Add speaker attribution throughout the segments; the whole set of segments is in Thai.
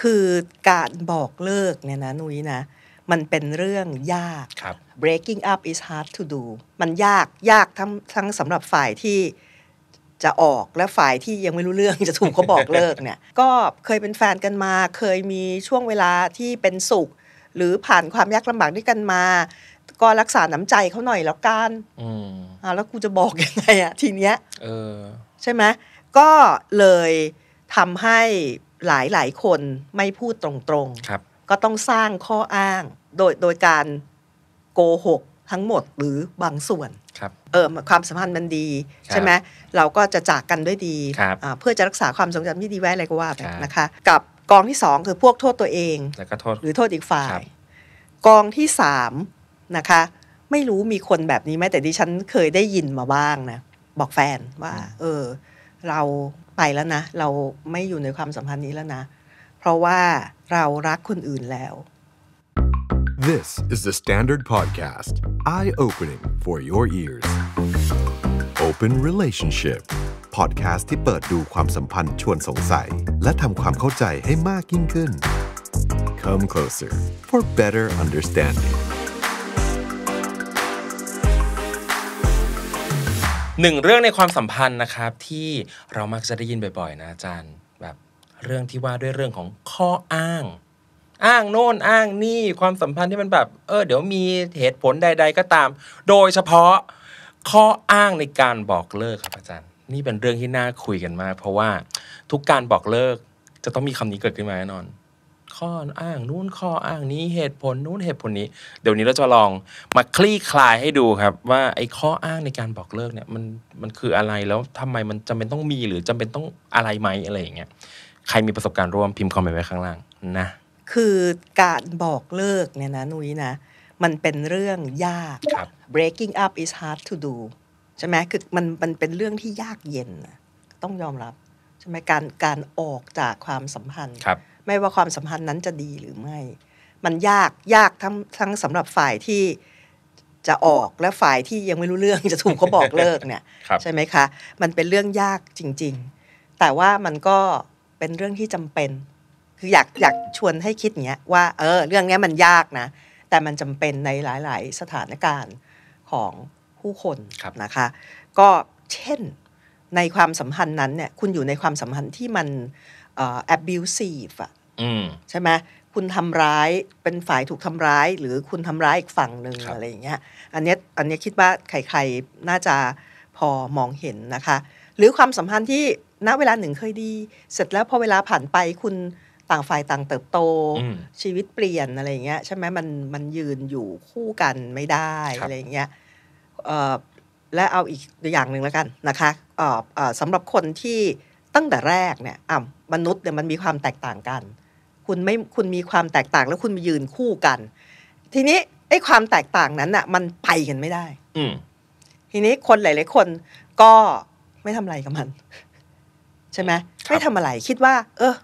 Speaker 1: คือการบอกเลิกเนี่ยนะ นุ้ยนะ มันเป็นเรื่องยาก breaking up is hard to do มันยากยากทั้งทั้งสำหรับฝ่ายที่จะออกและฝ่ายที่ยังไม่รู้เรื่องจะถูกเขาบอกเลิกเนี่ย ก็เคยเป็นแฟนกันมา เคยมีช่วงเวลาที่เป็นสุข หรือผ่านความยากลำบากด้วยกันมา ก็รักษาน้ำใจเขาหน่อยแล้วกันอ่าแล้วกูจะบอกยังไงอะทีเนี้ยใช่ไหม ก็เลยทำให้หลายหลายคนไม่พูดตรงๆ ก็ต้องสร้างข้ออ้างโดยโดยการโกหกทั้งหมดหรือบางส่วนเออความสัมพันธ์มันดีใช่ไหมเราก็จะจากกันด้วยดีเพื่อจะรักษาความสงจำที่ดีไว้อะไรก็ว่าไปนะคะกับกองที่สองคือพวกโทษตัวเอง หรือโทษอีกฝ่ายกองที่สามนะคะ ไม่รู้มีคนแบบนี้ไหมแต่ดิฉันเคยได้ยินมาบ้างนะบอกแฟนว่า เออ เราไปแล้วนะเราไม่อยู่ในความสัมพันธ์นี้แล้วนะ เพราะว่าเรารักคนอื่นแล้ว This is the Standard Podcast Eye Opening for your ears Open Relationship Podcast ที่เปิดดูความสัมพันธ์ชวนสงสัย และทำความเข้าใจให้มากยิ่งขึ้น Come closer for better understanding
Speaker 2: หนึ่งเรื่องในความสัมพันธ์นะครับที่เรามักจะได้ยินบ่อยๆนะอาจารย์แบบเรื่องที่ว่าด้วยเรื่องของข้ออ้าง อ้างโน่นอ้างนี่ความสัมพันธ์ที่มันแบบ เออ เดี๋ยวมีเหตุผลใด ๆก็ตาม โดยเฉพาะข้ออ้างในการบอกเลิกครับอาจารย์ นี่เป็นเรื่องที่น่าคุยกันมากเพราะว่าทุกการบอกเลิกจะต้องมีคำนี้เกิดขึ้นมาแน่นอนข้ออ้างนู้นข้ออ้างนี้เหตุผลนู้นเหตุผลนี้ เดี๋ยวนี้เราจะลองมาคลี่คลายให้ดูครับ ว่าไอ้ข้ออ้างในการบอกเลิกเนี่ยมันมันคืออะไรแล้วทำไมมันจำเป็นต้องมีหรือจำเป็นต้องอะไรไหมอะไรอย่างเงี้ยใครมีประสบการณ์ร่วมพิมพ์คอมเมนต์ไว้ข้างล่างนะ
Speaker 1: คือการบอกเลิกเนี่ยนะ นุ้ยนะ มันเป็นเรื่องยาก breaking up is hard to do ใช่ไหมคือมันมันเป็นเรื่องที่ยากเย็น ต้องยอมรับใช่ไหมการการออกจากความสัมพันธ์ไม่ว่าความสัมพันธ์นั้นจะดีหรือไม่ มันยากยากทั้งทั้งสำหรับฝ่ายที่จะออกและฝ่ายที่ยังไม่รู้เรื่องจะถูกเขาบอกเลิกเนี่ยใช่ไหมคะ มันเป็นเรื่องยากจริง ๆ แต่ว่ามันก็เป็นเรื่องที่จำเป็น คืออยากอยากชวนให้คิดเนี้ยว่าเออเรื่องนี้มันยากนะ แต่มันจำเป็นในหลาย ๆ สถานการณ์ของผู้คนคนะคะ ก็เช่นในความสัมพันธ์นั้นเนี่ยคุณอยู่ในความสัมพันธ์ที่มัน abusive อ่ะใช่ไหมคุณทำร้ายเป็นฝ่ายถูกทำร้าย หรือคุณทำร้ายอีกฝั่งหนึ่งอะไรอย่างเงี้ย อันนี้อันนี้คิดว่า ใครๆ น่าจะพอมองเห็นนะคะ หรือความสัมพันธ์ที่ณเวลาหนึ่งเคยดี เสร็จแล้วพอเวลาผ่านไป คุณต่างฝ่ายต่างเติบโตชีวิตเปลี่ยนอะไรอย่างเงี้ยใช่ไหมมันมันยืนอยู่คู่กันไม่ได้อะไรอย่างเงี้ยและเอาอีกอย่างหนึ่งแล้วกันนะคะสำหรับคนที่ตั้งแต่แรกเนี่ยอ่ะมนุษย์เนี่ยมันมีความแตกต่างกัน คุณไม่คุณมีความแตกต่าง แล้วคุณมายืนคู่กัน ทีนี้ไอ้ความแตกต่างนั้นน่ะ มันไปกันไม่ได้ อืทีนี้คน หลาย ๆ คน ก็ไม่ทำอะไรกับมัน ใช่ไหมไม่ทำอะไร คิดว่า เออ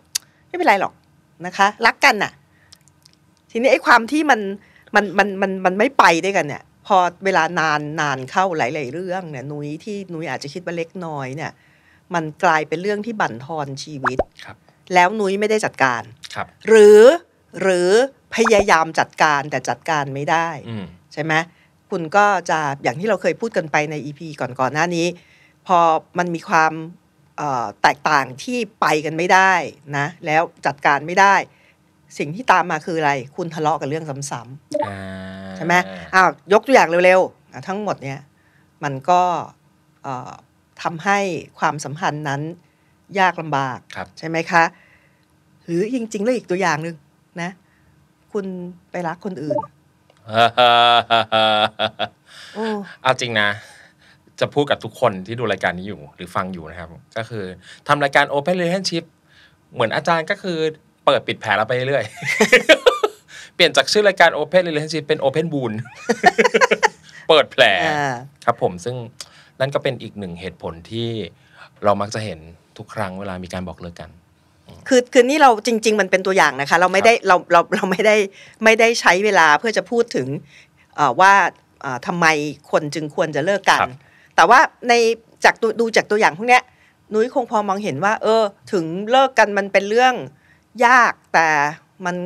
Speaker 1: ไม่เป็นไรหรอกนะคะ รักกันน่ะ ทีนี้ไอ้ความที่มันมันมันมันมัน ไม่ไปด้วยกันเนี่ยพอเวลานานนานเข้าหลายๆเรื่อง เนี่ย นุ้ยที่นุ้ยอาจจะคิดว่าเล็กน้อยเนี่ย มันกลายเป็นเรื่องที่บั่นทอนชีวิตครับ แล้วนุ้ยไม่ได้จัดการครับ หรือหรือพยายามจัดการแต่จัดการไม่ได้ใช่ไหมคุณก็จะอย่างที่เราเคยพูดกันไปในอีพีก่อนๆ หน้านี้ พอมันมีความแตกต่างที่ไปกันไม่ได้นะ แล้วจัดการไม่ได้ สิ่งที่ตามมาคืออะไร คุณทะเลาะกันเรื่องซ้ำๆช่ไหมอ้าว ยกตัวอย่างเร็วๆ ทั้งหมดเนี่ย มันก็ทำให้ความสัมพันธ์นั้น ยากลำบากบใช่ไหมคะ หรือจริงๆ แล้วอีกตัวอย่างหนึ่งนะ คุณไปรักคนอื่น
Speaker 2: เอาจริงนะ จะพูดกับทุกคนที่ดูรายการนี้อยู่ หรือฟังอยู่นะครับ ก็คือทำรายการ Open Relationship เหมือนอาจารย์ก็คือ เปิดปิดแผลเราไปเรื่อยลี่ยนจากชื่อรายการ Open Relationship เป็น Open Wound เปิดแผลครับผมซึ่งนั่นก็เป็นอีกหนึ่งเหตุผลที่เรามักจะเห็นทุกครั้งเวลามีการบอกเลิกกัน
Speaker 1: คือ คือนี่เราจริง ๆ มันเป็นตัวอย่างนะคะ เราไม่ได้เราเราเราไม่ได้ไม่ได้ใช้เวลาเพื่อจะพูดถึงว่าทำไม คนจึงควรจะเลิกกัน แต่ว่าในจากดูจากตัวอย่างพวกนี้ นุ้ยคงพอมองเห็นว่า เออถึงเลิกกันมันเป็นเรื่องยากแต่มัน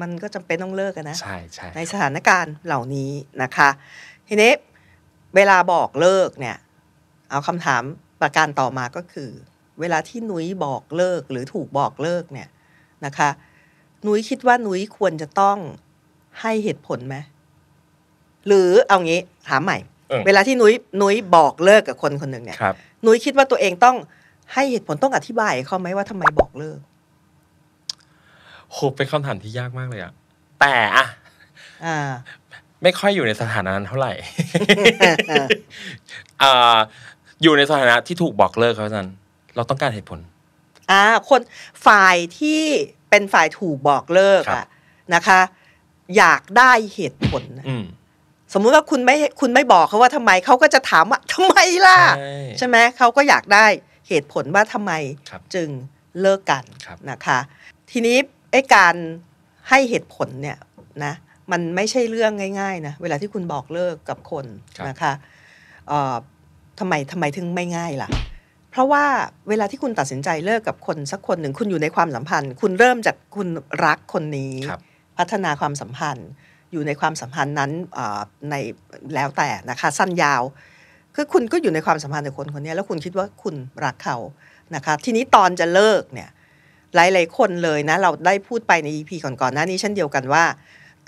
Speaker 1: มันก็จำเป็นต้องเลิกกันนะใช่ใช่ในสถานการณ์เหล่านี้นะคะทีนี้เวลาบอกเลิกเนี่ย เอาคำถามประการต่อมาก็คือ เวลาที่นุ้ยบอกเลิกหรือถูกบอกเลิกเนี่ยนะคะนุ้ยคิดว่านุ้ยควรจะต้องให้เหตุผลไหมหรือเอางี้ถามใหม่ เวลาที่นุ้ยนุ้ยบอกเลิกกับคนคนหนึ่งเนี่ยนุ้ยคิดว่าตัวเองต้องให้เหตุผลต้องอธิบายเขาไหมว่าทำไมบอกเลิก
Speaker 2: โหเป็นคำถามที่ยากมากเลยอะแต่อะไม่ค่อยอยู่ในสถานะนั้นเท่าไหร่อยู่ในสถานะ ที่ถูกบอกเลิกครับอาจานเราต้องการเหตุผล
Speaker 1: อ่าคนฝ่ายที่เป็นฝ่ายถูกบอกเลิกอะนะคะ อยากได้เหตุผลสมมุติว่าคุณไม่คุณไม่บอกเขาว่าทำไมเขาก็จะถามว่าทำไมล่ะ ใช่ไหมเขาก็อยากได้เหตุผลว่าทำไม จึงเลิกกันนะคะ ทีนี้ไอ้การให้เหตุผลเนี่ยนะมันไม่ใช่เรื่องง่ายๆนะเวลาที่คุณบอกเลิกกับคนคนะคะทำไมทำไมถึงไม่ง่ายล่ะเพราะว่าเวลาที่คุณตัดสินใจเลิกกับคนสักคนหนึ่งคุณอยู่ในความสัมพันธ์ คุณเริ่มจากคุณรักคนนี้ พัฒนาความสัมพันธ์ อยู่ในความสัมพันธ์นั้นในแล้วแต่นะคะสั้นยาว คือคุณก็อยู่ในความสัมพันธ์กับคนคนนี้ แล้วคุณคิดว่าคุณรักเขานะคะทีนี้ตอนจะเลิกเนี่ยหลายๆ คนเลยนะเราได้พูดไปใน EP ก่อนๆหน้านี้เช่นเดียวกันว่า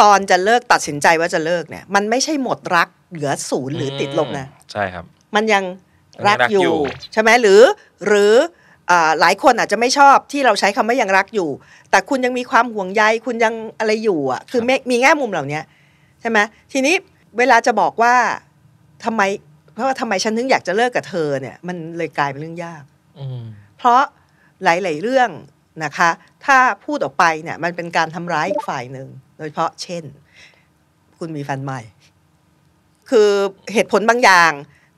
Speaker 1: ตอนจะเลิกตัดสินใจว่าจะเลิกเนี่ย มันไม่ใช่หมดรัก เหลือศูนย์หรือติดลบนะใช่ครับมันยังรักอยู่ใช่ไหมหรือหรือหลายคนอาจจะไม่ชอบที่เราใช้คำว่ายังรักอยู่ แต่คุณยังมีความห่วงใยคุณยังอะไรอยู่อ่ะคือมีแง่มุมเหล่านี้ใช่ไหมทีนี้เวลาจะบอกว่าทำไมเพราะว่าทำไมฉันถึงอยากจะเลิกกับเธอเนี่ยมันเลยกลายเป็นเรื่องยากเพราะหลายๆเรื่องนะคะถ้าพูดออกไปเนี่ยมันเป็นการทำร้ายอีกฝ่ายหนึ่งโดยเฉพาะเช่น คุณมีแฟนใหม่ คือเหตุผลบางอย่าง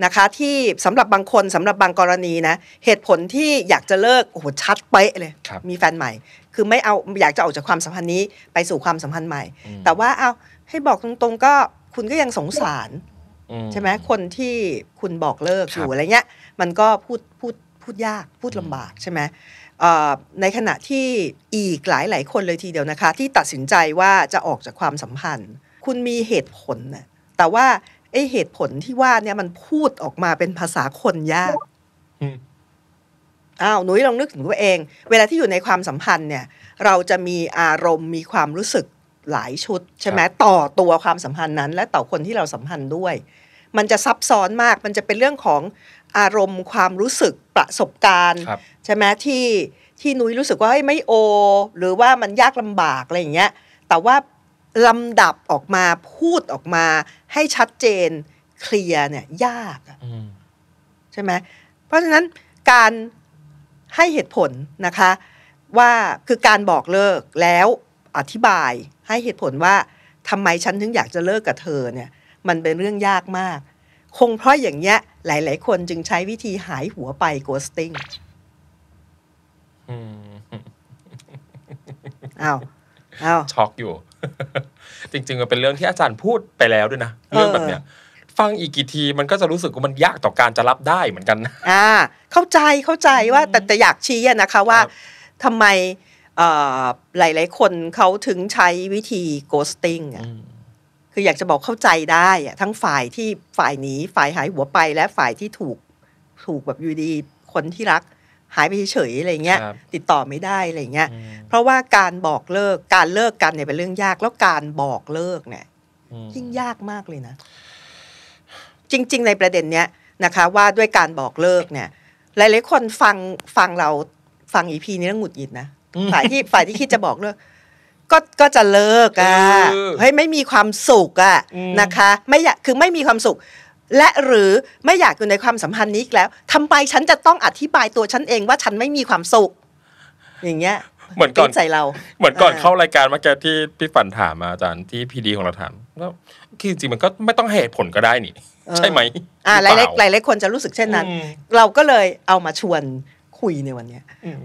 Speaker 1: นะคะที่สำหรับบางคนสำหรับบางกรณีนะเหตุผลที่อยากจะเลิกโอ้โหชัดเป๊ะเลยมีแฟนใหม่ คือไม่เอาอยากจะออกจากความสัมพันธ์นี้ไปสู่ความสัมพันธ์ใหม่ แต่ว่าเอาให้บอกตรงๆก็คุณก็ยังสงสารใช่ไหมคนที่คุณบอกเลิกอยู่อะไรเงี้ยมันก็พูดพูดพูดยากพูดลำบากใช่ไหมในขณะที่อีกหลายหลายคนเลยทีเดียวนะคะ ที่ตัดสินใจว่าจะออกจากความสัมพันธ์ คุณมีเหตุผลนะแต่ว่าไอเหตุผลที่ว่าเนี่ยมันพูดออกมาเป็นภาษาคนยากอ้าวหนุยลองนึกถึงตัวเอง เวลาที่อยู่ในความสัมพันธ์เนี่ย เราจะมีอารมณ์ มีความรู้สึกหลายชุด ใช่ไหมต่อตัวความสัมพันธ์นั้น และต่อคนที่เราสัมพันธ์ด้วย มันจะซับซ้อนมากมันจะเป็นเรื่องของอารมณ์ความรู้สึกประสบการณ์ ใช่ไหมที่ ที่นุ้ยรู้สึกว่าไม่โอ หรือว่ามันยากลำบาก อะไรอย่างเงี้ย แต่ว่าลำดับออกมาพูดออกมา ให้ชัดเจนเคลียร์เนี่ยยากใช่ไหมเพราะฉะนั้นการให้เหตุผลนะคะว่าคือการบอกเลิกแล้วอธิบายให้เหตุผลว่าทำไมฉันถึงอยากจะเลิกกับเธอเนี่ย มันเป็นเรื่องยากมาก คงเพราะอย่างเงี้ยหลายๆ คนจึงใช้วิธีหายหัวไปโกสติ้งเอ้าว
Speaker 2: อาช็อกอยู่ จริงๆมันเป็นเรื่องที่อาจารย์พูดไปแล้วด้วยนะ เรื่องแบบเนี้ยฟังอีกกี่ที มันก็จะรู้สึกว่ามันยากต่อการจะรับได้เหมือนกัน
Speaker 1: อ่าเข้าใจเข้าใจว่าแต่แต่อยากชี้นะคะว่าทำไมหลาย ๆคนเขาถึงใช้วิธีโกสติ้งอ่ะคืออยากจะบอกเข้าใจได้อะทั้งฝ่ายที่ฝ่ายหนีฝ่ายหายหัวไป และฝ่ายที่ถูกถูกแบบอยู่ดีคนที่รัก หายไปเฉยๆอะไรเงี้ยติดต่อไม่ได้อะไรเงี้ย เพราะว่าการบอกเลิกการเลิกกันเนี่ยเป็นเรื่องยากแล้วการบอกเลิกเนี่ยยิ่งยากมากเลยนะจริง ๆ ในประเด็นเนี้ยนะคะ ว่าด้วยการบอกเลิกเนี่ย หลายๆคนฟังฟังเราฟังอีพีนี้แล้วหงุดหงิดนะฝ่ายที่ฝ่ายที่คิดจะบอกเลิกก็ก็จะเลิกอ่ะเฮ้ยไม่มีความสุขอ่ะนะคะ ไม่อยากคือไม่มีความสุข และหรือไม่อยากอยู่ในความสัมพันธ์นี้แล้ว ทำไมฉันจะต้องอธิบายตัวฉันเองว่าฉันไม่มีความสุข อย่างเงี้ยเหมือนก่อนใส่เรา เหมือนก่อนเข
Speaker 2: ้ารายการเมื่อกี้ที่พี่ฝันถามมาอาจารย์ที่พีดีของเราถามแล้วคือจริงมันก็ไม่ต้องเหตุผลก็ได้นี่ ใช่ไหม
Speaker 1: อ่าหลายหลายหลายคนจะรู้สึกเช่นนั้น เราก็เลยเอามาชวนคุยในวันเนี้ย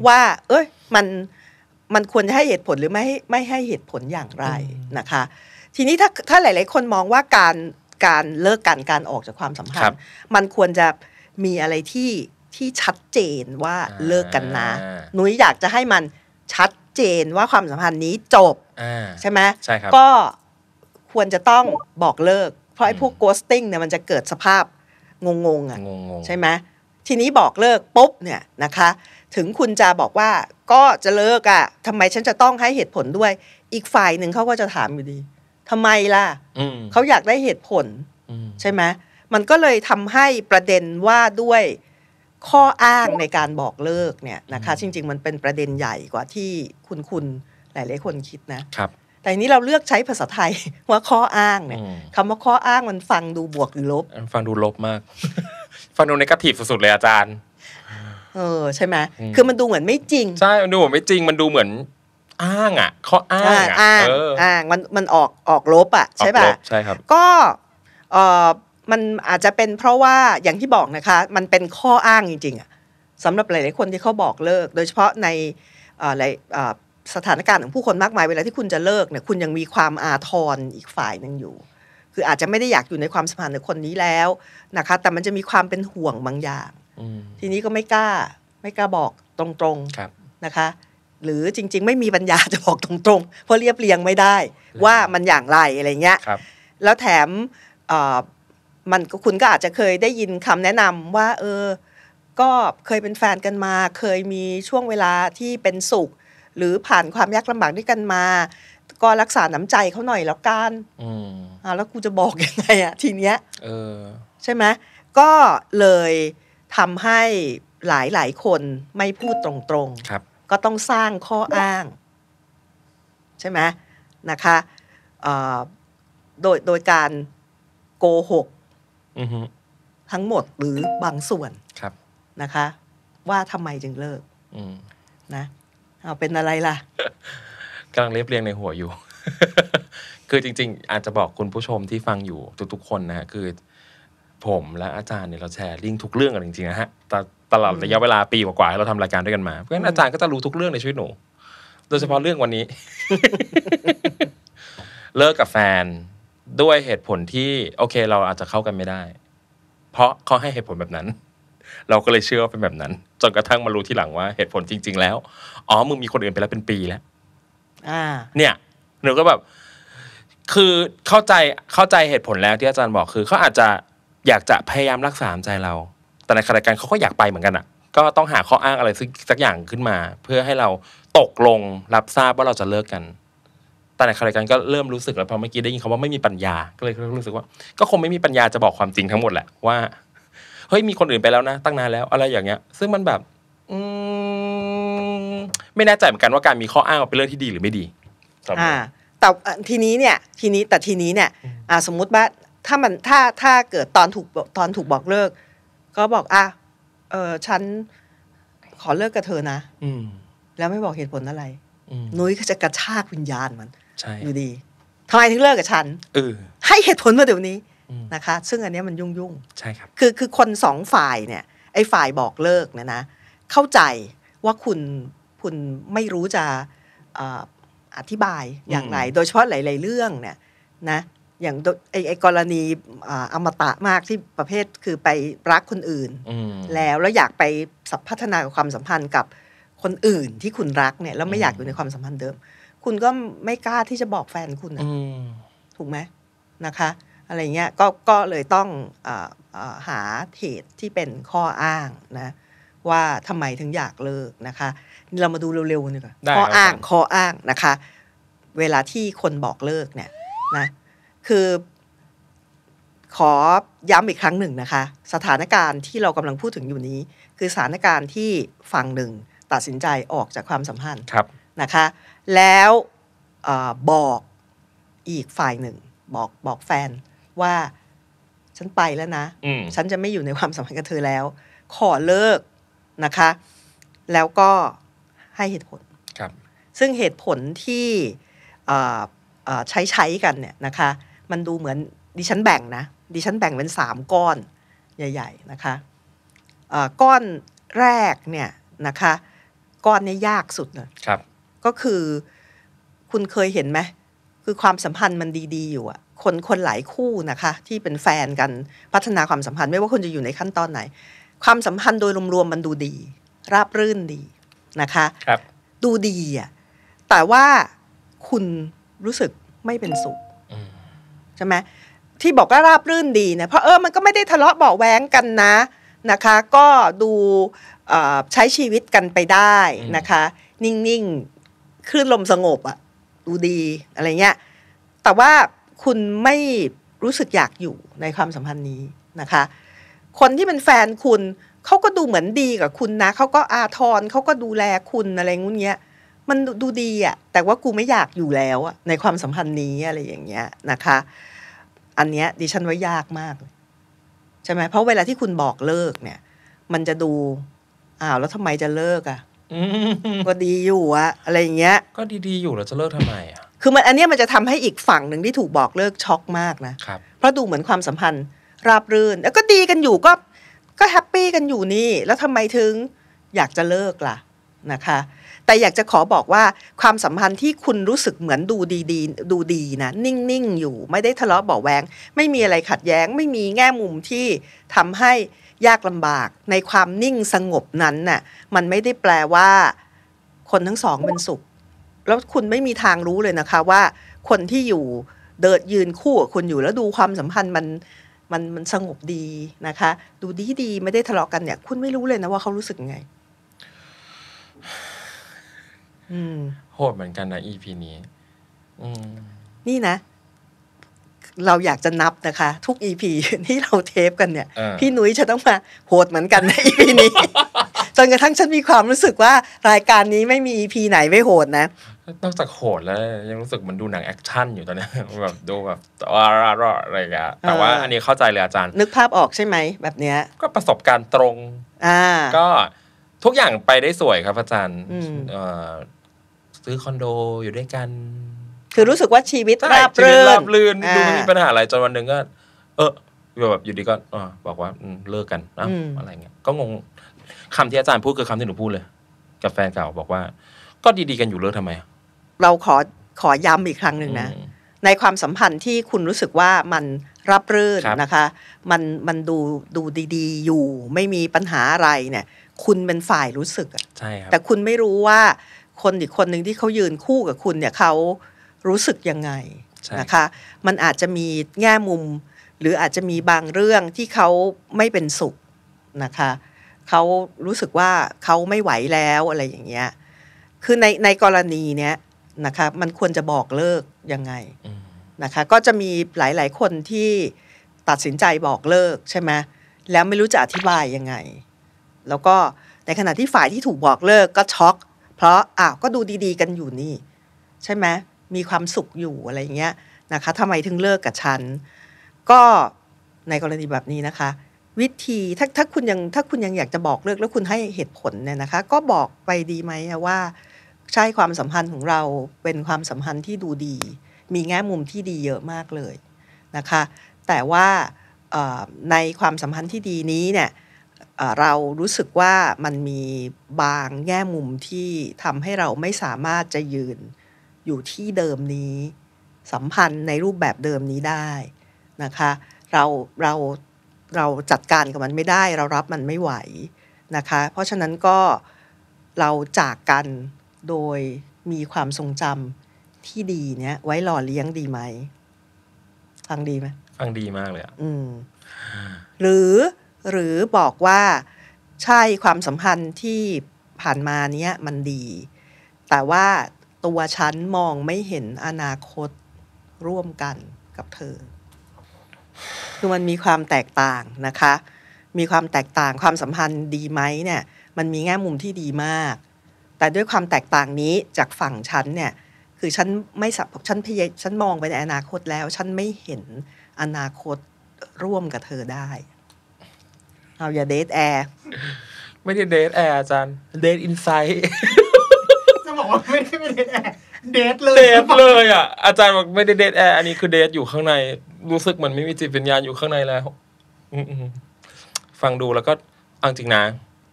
Speaker 1: ว่าเอ้ย มันมันควรจะให้เหตุผลหรือไม่ไม่ให้เหตุผลอย่างไรนะคะ ทีนี้ถ้าถ้าหลาย ๆ คนมองว่าการการเลิกกันการออกจากความสัมพันธ์มันควรจะมีอะไรที่ที่ชัดเจนว่าเลิกกันนะ หนุยอยากจะให้มันชัดเจนว่าความสัมพันธ์นี้จบใช่ไหมใช่ครับก็ควรจะต้องบอกเลิก เพราะไอ้พวกโกสติ้งเนี่ยมันจะเกิดสภาพงงๆอ่ะใช่ไหมทีนี้บอกเลิกปุ๊บเนี่ยนะคะถึงคุณจะบอกว่าก็จะเลิกอะ่ะทำไมฉันจะต้องให้เหตุผลด้วย อีกฝ่ายหนึ่งเขาก็จะถามอยู่ดีทำไมล่ะเขาอยากได้เหตุผลใช่ไหมมันก็เลยทำให้ประเด็นว่าด้วยข้ออ้างในการบอกเลิกเนี่ยนะคะ จริงๆมันเป็นประเด็นใหญ่กว่าที่คุณคุณหลายหลายคนคิดนะครับ แต่นี้เราเลือกใช้ภาษาไทยว่าข้ออ้างเนี่ยคำว่าข้ออ้างมันฟังดูบวกหรือลบ
Speaker 2: ฟังดูลบมากฟังดูในกระถิบสุดๆเลยอาจารย์
Speaker 1: เออใช่ไหมคือมันดูเหมือนไม่จริ
Speaker 2: ง ใช่มันดูเหมือนไม่จริง มันดูเหมือนอ้างอ่ะข้อ
Speaker 1: อ้างอ่ะอ้างอ้างมันมันออกออกลบอ่ะใช่ป่ะใช่ครับก็เออมันอาจจะเป็นเพราะว่าอย่างที่บอกนะคะมันเป็นข้ออ้างจริงๆอ่ะสำหรับหลายๆคนที่เขาบอกเลิก โดยเฉพาะในอะไรสถานการณ์ของผู้คนมากมาย เวลาที่คุณจะเลิกเนี่ยคุณยังมีความอาทรอีกฝ่ายหนึ่งอยู่ คืออาจจะไม่ได้อยากอยู่ในความสัมพันธ์กับคนนี้แล้วนะคะแต่มันจะมีความเป็นห่วงบางอย่างทีนี้ก็ไม่กล้าไม่กล้าบอกตรงๆนะคะ หรือจริงๆไม่มีปัญญาจะบอกตรงๆ เพราะเรียบเรียงไม่ได้ ว่ามันอย่างไรอะไรเงี้ยแล้วแถมมันก็คุณก็อาจจะเคยได้ยินคำแนะนำว่า เออก็เคยเป็นแฟนกันมา เคยมีช่วงเวลาที่เป็นสุข หรือผ่านความยากลำบากด้วยกันมา ก็รักษาน้ำใจเขาหน่อยแล้วกันอ่าแล้วกูจะบอกยังไงอะทีเนี้ยเออใช่ไหมก็เลยทำให้หลายหลายคนไม่พูดตรง ๆ ก็ต้องสร้างข้ออ้าง ใช่ไหมนะคะโดยโดยการโกหกทั้งหมดหรือบางส่วนนะคะ ว่าทำไมจึงเลิกนะเอาเป็นอะไรล่ะ
Speaker 2: กำลังเรียบเรียงในหัวอยู่ คือจริง ๆ อาจจะบอกคุณผู้ชมที่ฟังอยู่ทุก ๆ คนนะคือผม และอาจารย์เนี่ยเราแชร์ลิงทุกเรื่องกันจริงๆนะฮะ ตลอดระยะเวลาปีกว่าๆเราทำรายการด้วยกันมา เพราะฉะนั้นอาจารย์ก็จะรู้ทุกเรื่องในชีวิตหนู โดยเฉพาะเรื่องวันนี้ เลิกกับแฟน ด้วยเหตุผลที่ โอเค เราอาจจะเข้ากันไม่ได้ เพราะเขาให้เหตุผลแบบนั้น เราก็เลยเชื่อว่าเป็นแบบนั้น จนกระทั่งมารู้ที่หลังว่าเหตุผลจริง ๆ แล้ว อ๋อมึงมีคนอื่นไปแล้วเป็นปีแล้วเนี่ยหนูก็แบบคือเข้าใจเข้าใจเหตุผลแล้วที่อาจารย์บอก คือเขาอาจจะอยากจะพยายามรักษาใจเรา แต่ในขณะเดียวกันเขาก็อยากไปเหมือนกันอ่ะ ก็ต้องหาข้ออ้างอะไรสักอย่างขึ้นมา เพื่อให้เราตกลงรับทราบว่าเราจะเลิกกัน แต่ในขณะเดียวกันก็เริ่มรู้สึกแล้วพอเมื่อกี้ได้ยินคำว่าไม่มีปัญญา ก็เลยรู้สึกว่าก็คงไม่มีปัญญาจะบอกความจริงทั้งหมดแหละว่าเฮ้ยมีคนอื่นไปแล้วนะ ตั้งนานแล้ว อะไรอย่างเงี้ย ซึ่งมันแบบ อืไม่แน่ใจเหมือนกันว่าการมีข้ออ้างเป็นเรื่องที่ดีหรือไม่ดี
Speaker 1: อ่าแต่ทีนี้เนี่ย ทีนี้แต่ทีนี้เนี่ยสมมติว่าถ้ามันถ้าถ้าเกิดตอนถูกตอนถูกบอกเลิก ก็บอก อ่ะเออฉัน ขอเลิกกับเธอนะอืแล้วไม่บอกเหตุผลอะไรนุ้ยก็จะกระชากวิญญาณมันอยู่ดีทำไมถึงเลิกกับฉันเออให้เหตุผลมาเดี๋ยวนี้ นะคะ ซึ่งอันนี้มันยุ่งยุ่งใช่ครับ คือคือคนสองฝ่ายเนี่ย ไอ้ฝ่ายบอกเลิกเนี่ยนะ เข้าใจว่าคุณคุณไม่รู้จะอธิบายอย่างไรโดยเฉพาะหลายๆเรื่องเนี่ย นะอย่างไอไอกรณีอมตะมากที่ประเภทคือไปรักคนอื่นแล้วแล้วอยากไปพัฒนาความสัมพันธ์กับคนอื่นที่คุณรักเนี่ยแล้วไม่อยากอยู่ในความสัมพันธ์เดิม คุณก็ไม่กล้าที่จะบอกแฟนคุณถูกไหมนะคะ อะไรเงี้ยก็ก็เลยต้องอหาเหตุที่เป็นข้ออ้างนะว่าทำไมถึงอยากเลิกนะคะเรามาดูเร็วๆนี่ก่อนข้ออ้างข้ออ้างนะคะ เวลาที่คนบอกเลิกเนี่ยนะคือขอย้ำอีกครั้งหนึ่งนะคะ สถานการณ์ที่เรากำลังพูดถึงอยู่นี้ คือสถานการณ์ที่ฝั่งหนึ่งตัดสินใจออกจากความสัมพันธ์นะคะ แล้วอบอกอีกฝ่ายหนึ่งบอกบอกแฟนว่า ฉันไปแล้วนะ ฉันจะไม่อยู่ในความสัมพันธ์กับเธอแล้ว ขอเลิกนะคะ แล้วก็ให้เหตุผลซึ่งเหตุผลที่ใช้ใช้กันเนี่ยนะคะมันดูเหมือนดิฉันแบ่งนะดิฉันแบ่งเป็นสามก้อนใหญ่ ๆ นะคะก้อนแรกเนี่ยนะคะก้อนนี้ยากสุดเลยก็คือคุณเคยเห็นไหมคือความสัมพันธ์มันดีๆอยู่อะคนคนหลายคู่นะคะที่เป็นแฟนกันพัฒนาความสัมพันธ์ไม่ว่าคุณจะอยู่ในขั้นตอนไหน ความสัมพันธ์โดยรวมๆมันดูดีราบรื่นดีนะคะครับ ดูดีอะแต่ว่าคุณรู้สึกไม่เป็นสุขใช่ไหมที่บอกว่าราบรื่นดีเนี่ยเพราะเออมันก็ไม่ได้ทะเลาะเบาแว้งกันนะนะคะ ก็ดูใช้ชีวิตกันไปได้นะคะ นิ่งๆคลื่นลมสงบอะดูดีอะไรเงี้ยแต่ว่าคุณไม่รู้สึกอยากอยู่ในความสัมพันธ์นี้นะคะ คนที่เป็นแฟนคุณเขาก็ดูเหมือนดีกับคุณนะเขาก็อาทรเขาก็ดูแลคุณอะไรงุ้นเงี้ยมันดูดีอะแต่ว่ากูไม่อยากอยู่แล้วในความสัมพันธ์นี้อะไรอย่างเงี้ยนะคะอันเนี้ยดิฉันว่ายากมากใช่ไหมเพราะเวลาที่คุณบอกเลิกเนี่ย มันจะดูอ้าวแล้วทำไมจะเลิกอ่ะก็ดีอยู่อะอะไรอย่างเงี้ยก็ดีๆอยู่เราจะเลิกทำไมอ่ะคือมันอันเนี้ยมันจะทำให้อีกฝั่งหนึ่งที่ถูกบอกเลิกช็อกมากนะครับเพราะดูเหมือนความสัมพันธ์ ราบรื่นแล้วก็ดีกันอยู่ก็ ก็แฮปปี้กันอยู่นี่แล้วทำไมถึงอยากจะเลิกล่ะ นะคะแต่อยากจะขอบอกว่าความสัมพันธ์ที่คุณรู้สึกเหมือนดูดีดดูดีนะนิ่งๆอยู่ ไม่ได้ทะเลาะเบาแวงไม่มีอะไรขัดแย้ง ไม่มีแง่มุมที่ทำให้ยากลำบากในความนิ่งสงบนั้นน่ะมันไม่ได้แปลว่า คนทั้งสองเป็นสุข แล้วคุณไม่มีทางรู้เลยนะคะว่าคนที่อยู่เดิดยืนคู่กับคุณอยู่แล้วดูความสัมพันธ์มันมันมันสงบดีนะคะดูดีดีไม่ได้ทะเลาะกกันเนี่ยคุณไม่รู้เลยนะว่าเขารู้สึกไง
Speaker 2: โหดเหมือนกันนะ EP นี้
Speaker 1: นี่นะ เราอยากจะนับนะคะ ทุก EP ที่เราเทปกันเนี่ย พี่นุ้ยจะต้องมาโหดเหมือนกันใน EP นี้จนกระทั่งฉันมีความรู้สึกว่า รายการนี้ไม่มี EP ไหนไม่โหด นะ
Speaker 2: นอกจากโหดแล้ว ยังรู้สึกมันดูหนังแอคชั่นอยู่ตอนนี้แบบดูแบบว่าร่าอะไรอย่างเงี้ยแต่ว่า อันนี้เข้าใจเลยอาจารย์ น
Speaker 1: ึกภาพออกใช่ไหมแบบเนี้ย
Speaker 2: ก็ประสบการณ์ตรง อ่า ก็ทุกอย่างไปได้สวยครับอาจารย์ซื้อคอนโดอยู่ด้วยกัน
Speaker 1: คือรู้สึกว่าชีวิตราบรื่นราบรื่น ดูไม่
Speaker 2: มีปัญหาอะไรจนวันหนึ่งก็ เออแบบอยู่ดีก็อบอกว่าเลิกกันนะอะไรเงี้ย ก็งงคำที่อาจารย์พูดคือคำที่หนูพูดเลย กับแฟนเก่าบอกว่า ก็ดีๆกันอยู่เลิกทำไม
Speaker 1: เราขอขอย้ำอีกครั้งหนึ่งนะ ในความสัมพันธ์ที่คุณรู้สึกว่ามัน รับรื่นนะคะ มันมันดูดูดี ๆ อยู่ไม่มีปัญหาอะไรเนี่ย คุณเป็นฝ่ายรู้สึกใช่ครับ แต่คุณไม่รู้ว่าคนอีกคนหนึ่งที่เขายืนคู่กับคุณเนี่ยเขารู้สึกยังไงนะคะมันอาจจะมีแง่มุมหรืออาจจะมีบางเรื่องที่เขาไม่เป็นสุขนะคะเขารู้สึกว่าเขาไม่ไหวแล้วอะไรอย่างเงี้ยคือในในกรณีเนี้ยนะคะ มันควรจะบอกเลิกยังไงนะคะ ก็จะมีหลายๆ คนที่ตัดสินใจบอกเลิกใช่ไหมแล้วไม่รู้จะอธิบายยังไง แล้วก็ในขณะที่ฝ่ายที่ถูกบอกเลิกก็ช็อกเพราะอ้าวก็ดูดีๆกันอยู่นี่ ใช่ไหมมีความสุขอยู่อะไรเงี้ยนะคะทำไมถึงเลิกกับฉัน ก็ในกรณีแบบนี้นะคะ วิธีถ้าถ้าคุณยังถ้าคุณยังอยากจะบอกเลิกแล้วคุณให้เหตุผลเนี่ยนะคะก็บอกไปดีไหมว่า ใช่ความสัมพันธ์ของเราเป็นความสัมพันธ์ที่ดูดี มีแง่มุมที่ดีเยอะมากเลยนะคะแต่ว่าในความสัมพันธ์ที่ดีนี้เนี่ยเรารู้สึกว่ามันมีบางแง่มุมที่ทำให้เราไม่สามารถจะยืนอยู่ที่เดิมนี้ สัมพันธ์ในรูปแบบเดิมนี้ได้นะคะเราเราเราจัดการกับมันไม่ได้ เรารับมันไม่ไหวนะคะ เพราะฉะนั้นก็เราจากกันโดยมีความทรงจำที่ดีเนี้ยไว้หล่อเลี้ยงดีไหมฟังดีไหม
Speaker 2: ฟังดีมากเลยอ่ะ
Speaker 1: อืม หรือหรือบอกว่าใช่ความสัมพันธ์ที่ผ่านมาเนี้ยมันดี แต่ว่าตัวฉันมองไม่เห็นอนาคตร่วมกันกับเธอคือมันมีความแตกต่างนะคะ มีความแตกต่างความสัมพันธ์ดีไหมเนี่ย มันมีแง่มุมที่ดีมาก แต่ด้วยความแตกต่างนี้จากฝั่งฉันเนี่ยคือฉันไม่สับฉันพยายฉันมองไปในอนาคตแล้ว ฉันไม่เห็นอนาคตร่วมกับเธอได้เอาอย่าเดทแอร์
Speaker 2: ไม่ได้เดทแอร์อาจารย์เดทอินไซต์จะบอกว่าไม่ได้ไม่เดทแอร์เดทเลยเดทเลยอ่ะอาจารย์บอกไม่ได้เดทแอร์อันนี้คือเดทอยู่ข้างในรู้สึกเหมือนไม่มีจิตวิญญาณอยู่ข้างในแล้วฟังดูแล้วก็อังจริงนะ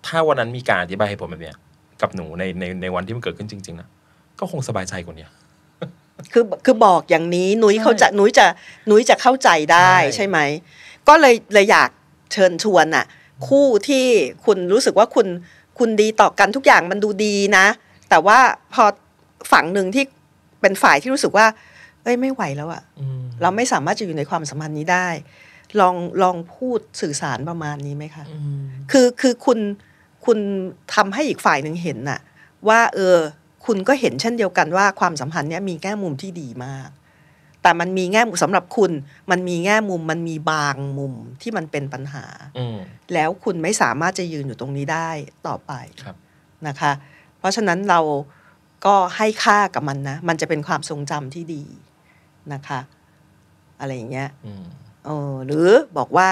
Speaker 2: ถ้าวันนั้นมีการอธิบายให้ผมแบบเนี้ยกับหนูในในในวันที่มันเกิดขึ้นจริงๆนะก็คงสบายใจกว่านี้
Speaker 1: คือคือบอกอย่างนี้หนุยเขาจะหนุยจะหนุยจะเข้าใจได้ใช่ไหมก็เลยเลยอยากเชิญชวนอะคู่ที่คุณรู้สึกว่าคุณคุณดีต่อกันทุกอย่างมันดูดีนะ แต่ว่าพอฝั่งหนึ่งที่เป็นฝ่ายที่รู้สึกว่า เอ้ยไม่ไหวแล้วอะเราไม่สามารถจะอยู่ในความสัมพันธ์นี้ได้ลองลองพูดสื่อสารประมาณนี้ไหมคะคือคือคุณคุณทำให้อีกฝ่ายหนึ่งเห็นน่ะ ว่า เออ คุณก็เห็นเช่นเดียวกันว่าความสัมพันธ์เนี้ยมีแง่มุมที่ดีมากแต่มันมีแง่มุมสำหรับคุณ มันมีแง่มุมมันมีบางมุมที่มันเป็นปัญหาแล้วคุณไม่สามารถจะยืนอยู่ตรงนี้ได้ต่อไปนะคะ เพราะฉะนั้นเราก็ให้ค่ากับมันนะ มันจะเป็นความทรงจำที่ดีนะคะ อะไรอย่างเงี้ยเออหรือบอกว่า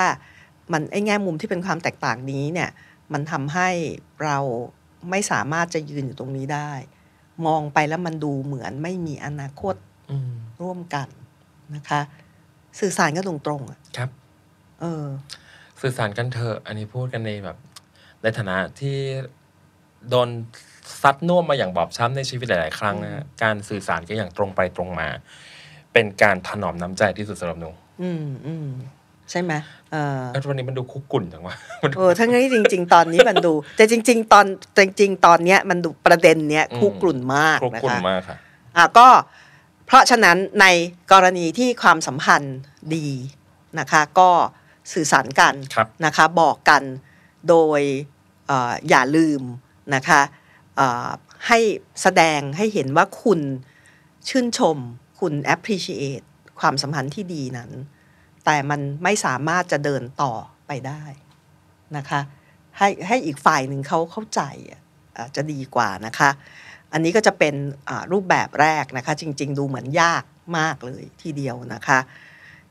Speaker 1: มันไอ้แง่มุมที่เป็นความแตกต่างนี้เนี่ย มันทำให้เราไม่สามารถจะยืนอยู่ตรงนี้ได้ มองไปแล้วมันดูเหมือนไม่มีอนาคตร่วมกันนะคะ สื่อสารกันตรงๆครับ เออ
Speaker 2: สื่อสารกันเถอะอันนี้พูดกันในแบบ ในฐานะที่ โดนซัดน่วมมาอย่างบอบช้ำในชีวิตหลายๆครั้งนะการสื่อสารก็อย่างตรงไปตรงมา เป็นการถนอมน้ำใจที่สุดสำหรับหนู
Speaker 1: อืมอืมใช่ไหมเออแล้ววันนี้มันดูคุกกุ่นจังวะเออทั้งนี้จริงๆตอนนี้มันดู แต่จริงๆตอนจริง ๆ ตอนเนี้ยมันดูประเด็นเนี้ยคุกกุ่นมากนะคะคุกกุ่นมากค่ะอ่ะก็เพราะฉะนั้นในกรณีที่ความสัมพันธ์ดีนะคะ ก็สื่อสารกันนะคะบอกกันโดยออย่าลืมนะคะให้แสดงให้เห็นว่าคุณชื่นชม คุณ appreciate ความสัมพันธ์ที่ดีนั้น แต่มันไม่สามารถจะเดินต่อไปได้นะคะให้ให้อีกฝ่ายหนึ่งเขาเข้าใจจจะดีกว่านะคะอันนี้ก็จะเป็นรูปแบบแรกนะคะจริง ๆ ดูเหมือนยากมากเลยทีเดียวนะคะ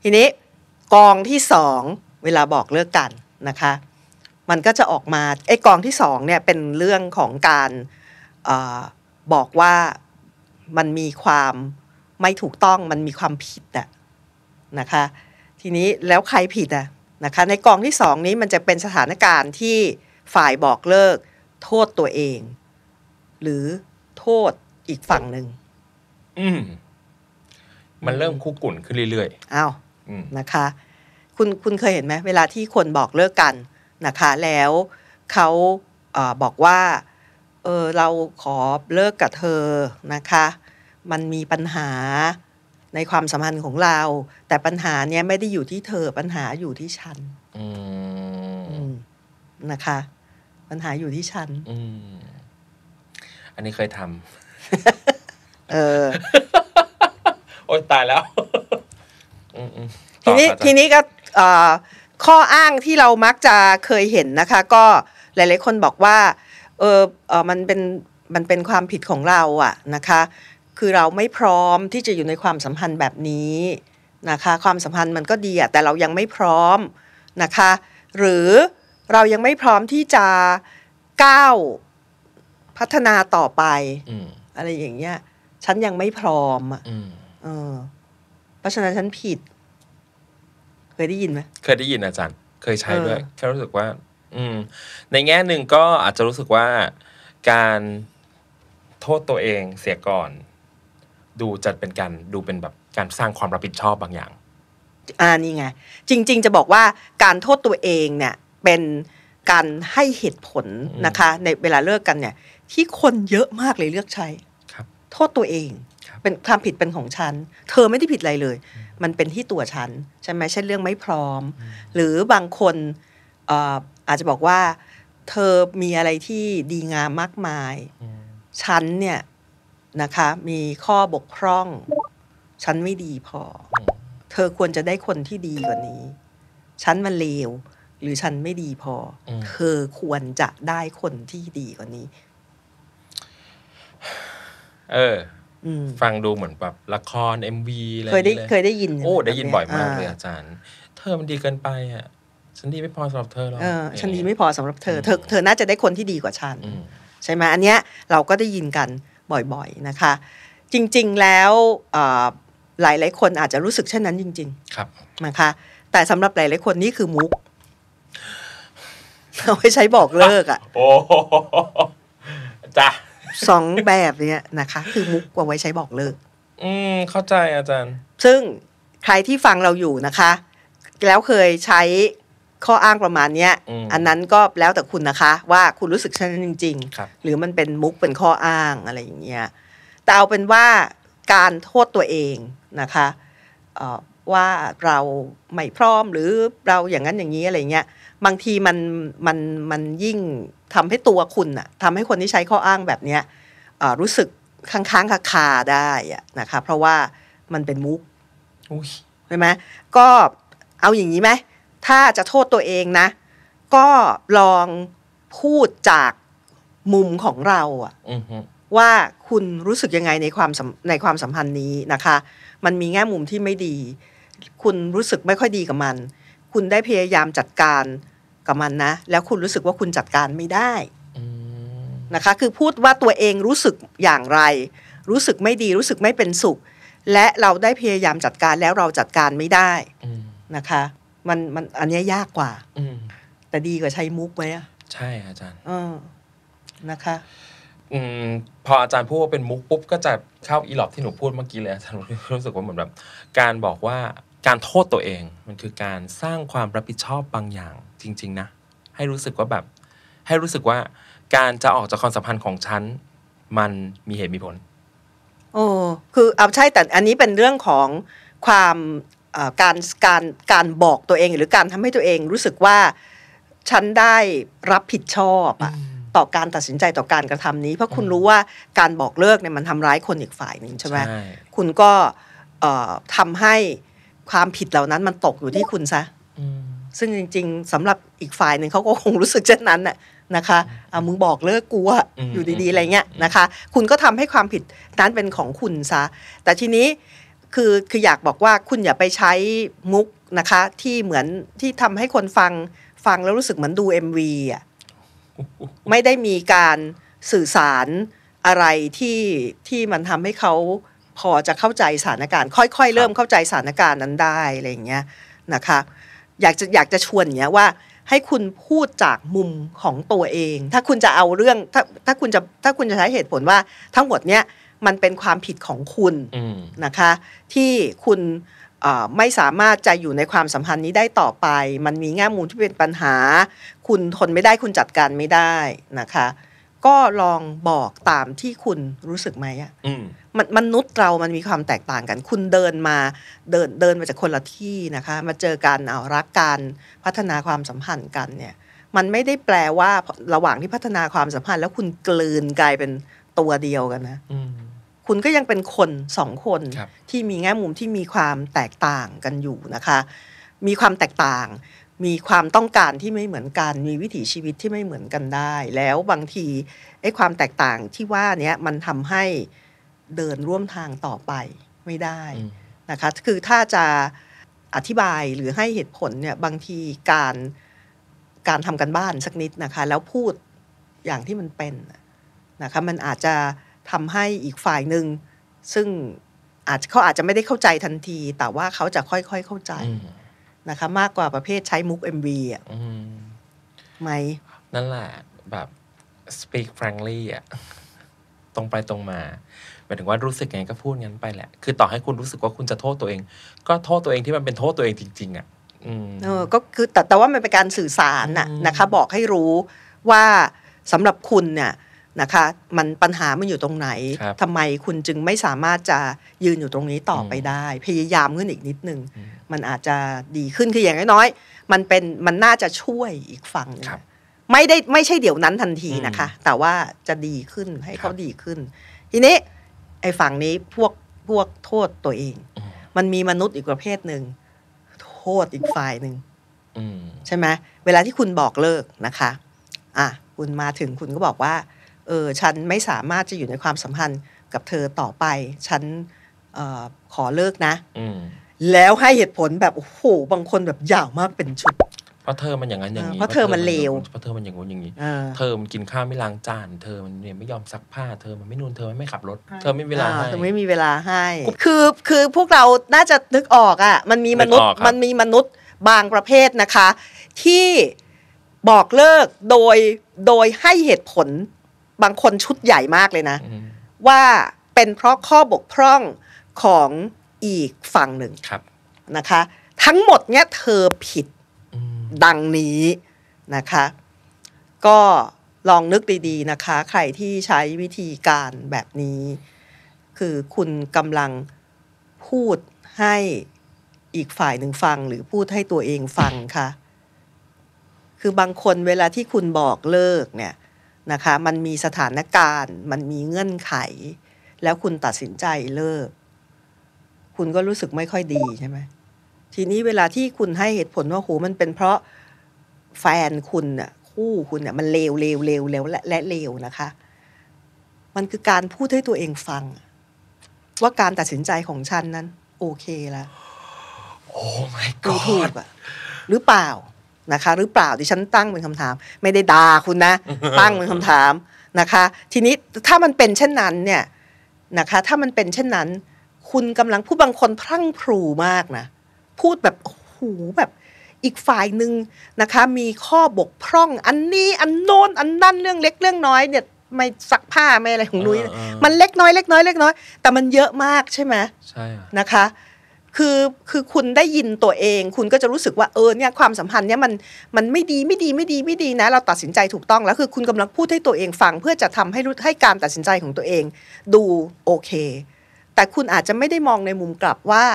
Speaker 1: ทีนี้กองที่สองเวลาบอกเลิกกันนะคะมันก็จะออกมาไอ้กองที่สองเนี่ยเป็นเรื่องของการอบอกว่ามันมีความไม่ถูกต้องมันมีความผิดอะนะคะทีนี้แล้วใครผิดอะนะคะในกองที่สองนี้มันจะเป็นสถานการณ์ที่ฝ่ายบอกเลิกโทษตัวเอง หรือโทษอีกฝั่งหนึ่งมมันเริ่มคุกกุ่นขึ้นเรื่อยๆ อ้าวนะคะ คุณคุณเคยเห็นไหม เวลาที่คนบอกเลิกกันนะคะ แล้วเขาเออบอกว่า เออเราขอเลิกกับเธอนะคะ มันมีปัญหาในความสัมพันธ์ของเรา แต่ปัญหาเนี้ยไม่ได้อยู่ที่เธอปัญหาอยู่ที่ฉันนะคะ ปัญหาอยู่ที่ฉันอันนี้เคยทำเออโอ๊ยตายแล้ว ทีนี้ทีนี้ก็ข้ออ้างที่เรามักจะเคยเห็นนะคะ ก็หลาย ๆคนบอกว่า เออเออมันเป็นมันเป็นความผิดของเราอะนะคะ คือเราไม่พร้อมที่จะอยู่ในความสัมพันธ์แบบนี้นะคะ ความสัมพันธ์มันก็ดีอะแต่เรายังไม่พร้อมนะคะ หรือเรายังไม่พร้อมที่จะก้าวพัฒนาต่อไปอะไรอย่างเงี้ยฉันยังไม่พร้อมอ่ะเพราะฉะนั้นฉันผิด เคยได้ยินไหม
Speaker 2: เคยได้ยินอาจารย์เคยใช้ด้วยแค่รู้สึกว่า อืมในแง่หนึ่งก็อาจจะรู้สึกว่าการโทษตัวเองเสียก่อน ดูจัดเป็นการ ดูเป็นแบบการสร้างความรับผิดชอบบางอย่าง
Speaker 1: อ่านี่ไง จริงๆ จะบอกว่าการโทษตัวเองเนี่ย เป็นการให้เหตุผลนะคะ ในเวลาเลิกกันเนี่ยที่คนเยอะมากเลยเลือกใช้โทษตัวเอง เป็นความผิดเป็นของฉัน เธอไม่ได้ผิดอะไรเลย มันเป็นที่ตัวฉัน ใช่ไหมเช่นเรื่องไม่พร้อม หรือบางคนอาจจะบอกว่า เธอมีอะไรที่ดีงามมากมาย ฉันเนี่ยนะคะ มีข้อบกพร่องฉันไม่ดีพอ เธอควรจะได้คนที่ดีกว่านี้ฉันมันเลว หรือฉันไม่ดีพอ เธอควรจะได้คนที่ดีกว่านี้
Speaker 2: เออฟังดูเหมือนแบบละครเอ็มวีอะไรเคยได้เคยได้ยิน โอ้ได้ยินบ่อยมากเลยอาจารย์ เธอมันดีเกินไปอ่ะฉันดีไม่พอสำหรับเธอหรอกฉั
Speaker 1: นดีไม่พอสำหรับเธอเธอเธอน่าจะได้คนที่ดีกว่าฉันใช่ไหมอันเนี้ย เราก็ได้ยินกันบ่อยๆนะคะ จริงๆแล้วหลายๆคนอาจจะรู้สึกเช่นนั้นจริง ๆ ครับนะคะแต่สำหรับหลายๆคนนี่คือมุกเอาไว้ใช้บอกเลิกอ่ะ
Speaker 2: โอ้จ้า
Speaker 1: สองแบบเนี้ยนะคะ คือมุกว่าไว้ใช้บอกเลิกอืม
Speaker 2: เข้าใจอาจารย์
Speaker 1: ซึ่งใครที่ฟังเราอยู่นะคะ แล้วเคยใช้ข้ออ้างประมาณเนี้ยออันนั้นก็แล้วแต่คุณนะคะ ว่าคุณรู้สึกเช่นนั้นจริงๆรหรือมันเป็นมุกเป็นข้ออ้างอะไรอย่างเงี้ยแต่เอาเป็นว่าการโทษตัวเองนะคะว่าเราไม่พร้อมหรือเราอย่างนั้นอย่างนี้อะไรเงี้ยบางทีมันมันมันยิ่งทำให้ตัวคุณน่ะทำให้คนที่ใช้ข้ออ้างแบบเนี้ยรู้สึกค้างงคาาได้นะคะเพราะว่ามันเป็นมุกใช่ไหมก็เอาอย่างนี้ไหมถ้าจะโทษตัวเองนะ ก็ลองพูดจากมุมของเราอะว่าคุณรู้สึกยังไงในความในความสัมพันธ์นี้นะคะ มันมีแง่มุมที่ไม่ดี คุณรู้สึกไม่ค่อยดีกับมัน คุณได้พยายามจัดการกับมันนะแล้วคุณรู้สึกว่าคุณจัดการไม่ได้นะคะ คือพูดว่าตัวเองรู้สึกอย่างไร รู้สึกไม่ดีรู้สึกไม่เป็นสุข และเราได้พยายามจัดการแล้วเราจัดการไม่ได้นะคะ มันมันอันนี้ยากกว่าแต่ดีกว่าใช้มุกไหมอะ
Speaker 2: ใช่อาจารย์นะคะอพออาจารย์พูดว่าเป็นมุกปุ๊บก็จะเข้าอีหลอบที่หนูพูดเมื่อกี้เลยอาจารย์รู้สึกว่าเหมือนแบบการบอกว่าการโทษตัวเองมันคือการสร้างความรับผิดชอบบางอย่างจริงๆนะให้รู้สึกว่าแบบให้รู้สึกว่าการจะออกจากความสัมพันธ์ของฉันมันมีเหตุมีผล
Speaker 1: โอ้คือเอาใช่แต่อันนี้เป็นเรื่องของความการการการบอกตัวเอง หรือการทำให้ตัวเอง รู้สึกว่าฉันได้รับผิดชอบอะต่อการตัดสินใจต่อการกระทำนี้ เพราะคุณรู้ว่าการบอกเลิกเนี่ยมันทำร้ายคนอีกฝ่ายหนึ่งใช่ไหมคุณก็ทำให้ความผิดเหล่านั้น มันตกอยู่ที่คุณซะซึ่งจริง ๆ สำหรับอีกฝ่ายหนึ่งเขาก็คงรู้สึกเช่นนั้นน่ะนะคะอ่มึงบอกเลิกกูอะอยู่ดีๆอะไรเงี้ยนะคะ คุณก็ทำให้ความผิดนั้นเป็นของคุณซะแต่ทีนี้คือคืออยากบอกว่าคุณอย่าไปใช้มุกนะคะที่เหมือนที่ทำให้คนฟังฟังแล้วรู้สึกเหมือนดู MV อ่ะไม่ได้มีการสื่อสารอะไรที่ที่มันทำให้เขาพอจะเข้าใจสถานการณ์ ค่อย ๆ เริ่มเข้าใจสถานการณ์นั้นได้อะไรอย่างเงี้ยนะคะอยากจะอยากจะชวนเนี้ยว่าให้คุณพูดจากมุมของตัวเอง ถ้าคุณจะเอาเรื่องถ้าถ้าคุณจะถ้าคุณจะใช้เหตุผลว่า ทั้งหมดเนี้ย มันเป็นความผิดของคุณนะคะ ที่คุณไม่สามารถจะอยู่ในความสัมพันธ์นี้ได้ต่อไป มันมีแง่มุมที่เป็นปัญหา คุณทนไม่ได้คุณจัดการไม่ได้นะคะก็ลองบอกตามที่คุณรู้สึกไหมอ่ะมันมนุษย์เรามันมีความแตกต่างกัน คุณเดินมาเดินเดินมาจากคนละที่นะคะ มาเจอกันเอารักกันพัฒนาความสัมพันธ์กันเนี่ย มันไม่ได้แปลว่าระหว่างที่พัฒนาความสัมพันธ์ แล้วคุณกลืนกลายเป็นตัวเดียวกันนะคุณก็ยังเป็นคนสองคนคที่มีแง่มุมที่มีความแตกต่างกันอยู่นะคะ มีความแตกต่างมีความต้องการที่ไม่เหมือนกันมีวิถีชีวิตที่ไม่เหมือนกันได้ แล้วบางทีไอ้ความแตกต่างที่ว่าเนี้ยมันทำให้เดินร่วมทางต่อไปไม่ได้นะคะคือถ้าจะอธิบายหรือให้เหตุผลเนี่ยบางทีการการทำกันบ้านสักนิดนะคะแล้วพูดอย่างที่มันเป็นนะคะมันอาจจะทำให้อีกฝ่ายหนึ่งซึ่งอาจเขาอาจจะไม่ได้เข้าใจทันที แต่ว่าเขาจะค่อยๆเข้าใจนะคะมากกว่าประเภทใช้มุก MV อ่ะไหม
Speaker 2: นั่นแหละแบบ speak frankly อ่ะ ตรงไปตรงมาหมายถึงว่ารู้สึกไงก็พูดงั้นไปแหละ คือต่อให้คุณรู้สึกว่าคุณจะโทษตัวเอง ก็โทษตัวเองที่มันเป็นโทษตัวเองจริง ๆ อ่ะ
Speaker 1: เออก็คือแต่แต่ว่ามันเป็นการสื่อสารน่ะนะคะ บอกให้รู้ว่าสำหรับคุณเนี่ยนะคะ มันปัญหามันอยู่ตรงไหน ทำไมคุณจึงไม่สามารถจะยืนอยู่ตรงนี้ต่อไปได้ พยายามขึ้นอีกนิดนึงมันอาจจะดีขึ้นคืออย่างน้อยๆ มันเป็นมันน่าจะช่วยอีกฝั่งนึงไม่ได้ไม่ใช่เดี๋ยวนั้นทันทีนะคะ แต่ว่าจะดีขึ้นให้เขาดีขึ้น ทีนี้ไอ้ฝั่งนี้พวกพวกโทษตัวเองมันมีมนุษย์อีกประเภทหนึ่งโทษอีกฝ่ายหนึ่งใช่ไหมเวลาที่คุณบอกเลิกนะคะอ่ะคุณมาถึงคุณก็บอกว่าเออฉันไม่สามารถจะอยู่ในความสัมพันธ์กับเธอต่อไป ฉันออขอเลิกนะแล้วให้เหตุผลแบบโอ้โหบางคนแบบยาวมากเป็นชุด
Speaker 2: เพราะเธอมันอย่างนั้นอย่างนี้เพราะเธอมันเลวเพราะเธอมันอย่างงู้นอย่างนี้เธอมันกินข้าวไม่ล้างจาน เธอมันเนี่ยไม่ยอมซักผ้าเธอมันไม่นุ่นเธอมันไม่ขับรถ เธอไม่มีเวลาให้เธอไม่
Speaker 1: มีเวลาให้ คือคือพวกเราน่าจะนึกออกอ่ะ มันมีมนุษย์มันมีมนุษย์บางประเภทนะคะ ที่บอกเลิกโดยโดยให้เหตุผลบางคนชุดใหญ่มากเลยนะ ว่าเป็นเพราะข้อบกพร่องของอีกฝั่งหนึ่งนะคะทั้งหมดเนี่ยเธอผิดดังนี้นะคะ ก็ลองนึกดีๆนะคะใครที่ใช้วิธีการแบบนี้ คือคุณกำลังพูดให้อีกฝ่ายหนึ่งฟังหรือพูดให้ตัวเองฟังคะ่ะ คือบางคนเวลาที่คุณบอกเลิกเนี่ยนะคะมันมีสถานการณ์มันมีเงื่อนไข แล้วคุณตัดสินใจเลิกคุณก็รู้สึกไม่ค่อยดีใช่ไหมทีนี้เวลาที่คุณให้เหตุผลว่าโหมันเป็นเพราะแฟนคุณน่ะคู่คุณน่ยมันเลวเลวเลวเลวและและเลวนะคะ มันคือการพูดให้ตัวเองฟัง ว่าการตัดสินใจของฉันนั้น โอเคละโอ้ไม่กูถูกอะหรือเปล่านะคะ หรือเปล่าดิฉันตั้งเป็นคำถาม ไม่ได้ด่าคุณนะตั้งเป็นคำถามนะคะ ทีนี้ถ้ามันเป็นเช่นนั้นเนี่ยนะคะ ถ้ามันเป็นเช่นนั้นคุณกำลังพูด บางคนพรั่งพรูมากนะ พูดแบบหูแบบอีกฝ่ายหนึ่งนะคะ มีข้อบกพร่องอันนี้อันโน้นอันนั่นเรื่องเล็กเรื่องน้อยเนี่ยไม่ซักผ้าไม่อะไรของนุ้ยมันเล็กน้อย เล็กน้อยเล็กน้อย แต่มันเยอะมากใช่ไหมใช่นะคะคือคือคุณได้ยินตัวเอง คุณก็จะรู้สึกว่าเออเนี่ยความสัมพันธ์เนี่ยมันมันไม่ดีไม่ดีไม่ดีไม่ดีนะ เราตัดสินใจถูกต้องแล้วคือคุณกำลังพูดให้ตัวเองฟังเพื่อจะทำให้ให้การตัดสินใจของตัวเอง ดูโอเคแต่คุณอาจจะไม่ได้มองในมุมกลับว่า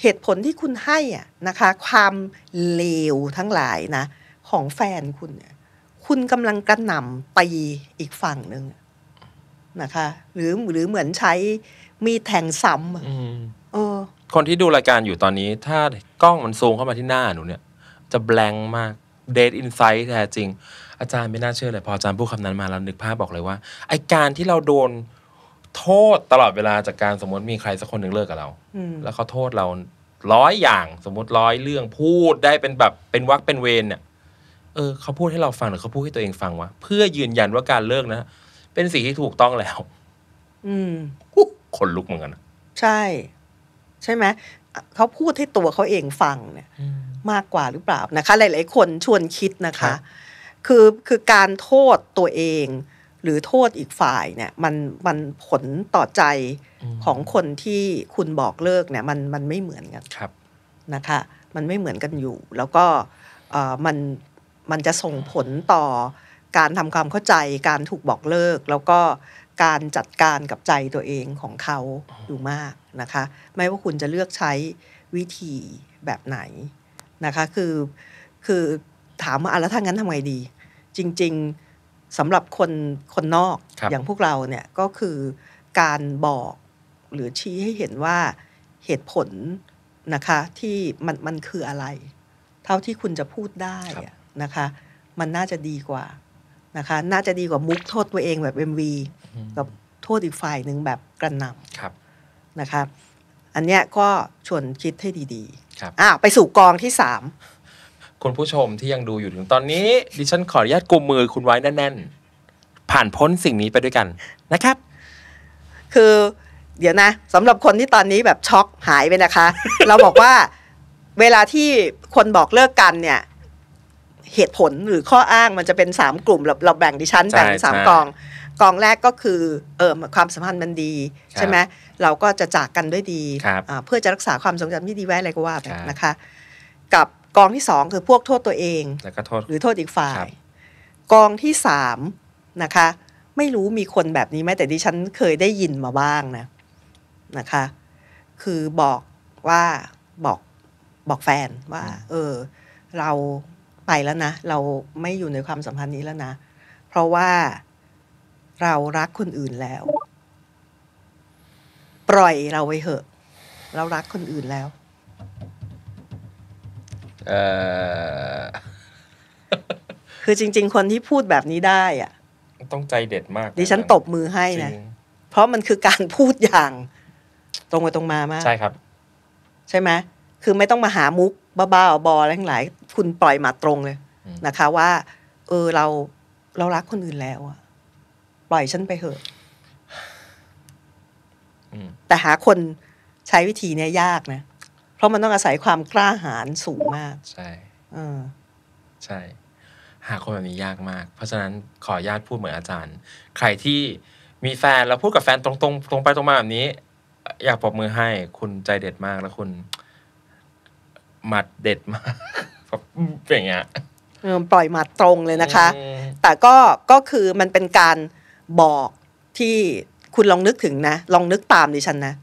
Speaker 1: เหตุผลที่คุณให้อะนะคะ ความเลวทั้งหลายนะ ของแฟนคุณเนี่ย คุณกำลังกระหน่ำตีอีกฝั่งหนึ่งนะคะ หรือหรือเหมือนใช้มีแทงซ้ำเออ
Speaker 2: คนที่ดูรายการอยู่ตอนนี้ ถ้ากล้องมันซูมเข้ามาที่หน้าหนูเนี่ย จะแบงมากเดทอินไซต์แท้จริง อาจารย์ไม่น่าเชื่อเลย พออาจารย์พูดคำนั้นมาแล้วนึกภาพบอกเลยว่าไอการที่เราโดนโทษตลอดเวลาจากการสมมติมีใครสักคนหนึ่งเลิกกับเราแล้วเขาโทษเราร้อยอย่างสมมติร้อยเรื่องพูดได้เป็นแบบ เป็นวักเป็นเวรเนี่ยเออเขาพูดให้เราฟังหรือเขาพูดให้ตัวเองฟังวะเพื่อยืนยันว่าการเลิกนะเป็นสิ่งที่ถูกต้องแล้ว อืมคนลุกเหมือนกัน
Speaker 1: ใช่ ใช่ไหมเขาพูดให้ตัวเขาเองฟังเนี่ย มากกว่าหรือเปล่านะคะ หลาย ๆ คนชวนคิดนะคะ คือคือการโทษตัวเองหรือโทษอีกฝ่ายเนี่ยมันมันผลต่อใจของคนที่คุณบอกเลิกเนี่ยมันมันไม่เหมือนกันนะคะมันไม่เหมือนกันอยู่แล้วก็มันมันจะส่งผลต่อการทำความเข้าใจการถูกบอกเลิก แล้วก็การจัดการกับใจตัวเองของเขาอยู่มากนะคะไม่ว่าคุณจะเลือกใช้วิธีแบบไหนนะคะคือคือถามว่าแล้วถ้างั้นทำไงดี จริง ๆสำหรับคนคนนอกอย่างพวกเราเนี่ย ก็คือการบอกหรือชี้ให้เห็นว่าเหตุผลนะคะที่มันมันคืออะไร เท่าที่คุณจะพูดได้นะคะ มันน่าจะดีกว่านะคะ น่าจะดีกว่ามุกโทษตัวเองแบบ MV กับโทษอีกฝ่ายหนึ่งแบบกระหน่ำนะคะอันเนี้ยก็ชวนคิดให้ดีๆอ้าวไปสู่กองที่สามคุณผู้ชมท
Speaker 2: ี่ยังดูอยู่ถึงตอนนี้ดิฉันขออนุญาตกุมมือคุณไว้แน่นๆ ผ่านพ้นสิ่งนี้ไปด้วยกัน
Speaker 1: นะครับ คือเดี๋ยวนะสำหรับคนที่ตอนนี้แบบช็อกหายไปนะคะ เราบอกว่าเวลาที่คนบอกเลิกกันเนี่ยเหตุผลหรือข้ออ้างมันจะเป็นสามกลุ่มเราเราแบ่งดิฉันแบ่งสามกอง กองแรกก็คือเออความสัมพันธ์มันดีใช่ไหมเราก็จะจากกันด้วยดีเพื่อจะรักษาความทรงจำที่ดีไว้อะไรก็ว่าไปนะคะกับกองที่สองคือพวกโทษตัวเองแล้วก็โทษหรือโทษอีกฝ่ายกองที่สามนะคะ ไม่รู้มีคนแบบนี้ไหมแต่ดิฉันเคยได้ยินมาบ้างนะนะคะ คือบอกว่าบอกบอกแฟนว่า เออ เราไปแล้วนะเราไม่อยู่ในความสัมพันธ์นี้แล้วนะเพราะว่าเรารักคนอื่นแล้ว ปล่อยเราไว้เหอะ เรารักคนอื่นแล้วคือจริงๆ คนที่พูดแบบนี้ได้ อ่ะ
Speaker 2: ต้องใจเด็ดมาก
Speaker 1: ดิฉันตบมือให้นะเพราะมันคือการพูดอย่าง ตรงไปตรงมามาก ใช่ครับ ใช่ไหมคือไม่ต้องมาหามุก บ้าๆบอๆทั้งหลาย คุณปล่อยมาตรงเลย นะคะว่า เออเราเรารักคนอื่นแล้วอะปล่อยฉันไปเถอะแต่หาคนใช้วิธีเนี้ยยากนะเพราะมันต้องอาศัยความกล้าหาญสูงมาก ใช่อ
Speaker 2: ใช่ หาคนแบบนี้ยากมาก เพราะฉะนั้นขอญาตพูดเหมือนอาจารย์ ใครที่มีแฟน แล้วพูดกับแฟนตรงๆตรงไปตรงมาแบบนี้ อยากปรบมือให้คุณใจเด็ดมากแล้วคุณหมัดเด็ดมากอย่างเงี้ย
Speaker 1: ปล่อยมัดตรงเลยนะคะ แต่ก็ก็คือมันเป็นการบอกที่คุณลองนึกถึงนะ ลองนึกตามดิฉันนะ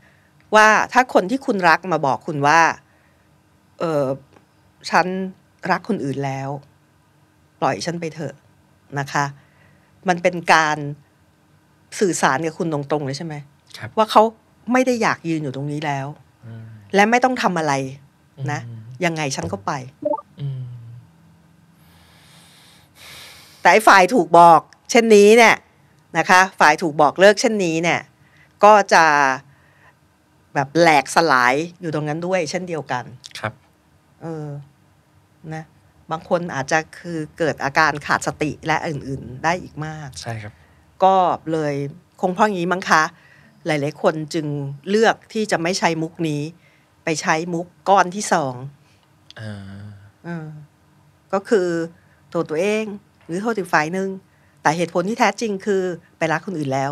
Speaker 1: ว่าถ้าคนที่คุณรักมาบอกคุณว่า เออฉันรักคนอื่นแล้ว ปล่อยฉันไปเถอะนะคะ มันเป็นการสื่อสารกับคุณตรงๆเลยใช่ไหมว่าเขาไม่ได้อยากยืนอยู่ตรงนี้แล้ว และไม่ต้องทำอะไร นะ ยังไงฉันก็ไปแต่ฝ่ายถูกบอก เช่นนี้เนี่ยนะคะ ฝ่ายถูกบอกเลิกเช่นนี้เนี่ย ก็จะแบบแหลกสลายอยู่ตรงนั้นด้วยเช่นเดียวกันครับ เออนะบางคนอาจจะคือเกิดอาการขาดสติและอื่นๆ ได้อีกมาก ใช่ครับ ก็เลยคงเพราะงี้มั้งคะ หลายๆคนจึงเลือกที่จะไม่ใช้มุกนี้ ไปใช้มุกก้อนที่สองอ่าออก็คือโทษตัวเอง หรือโทษอีกฝ่ายหนึ่งแต่เหตุผลที่แท้จริงคือไปรักคนอื่นแล้ว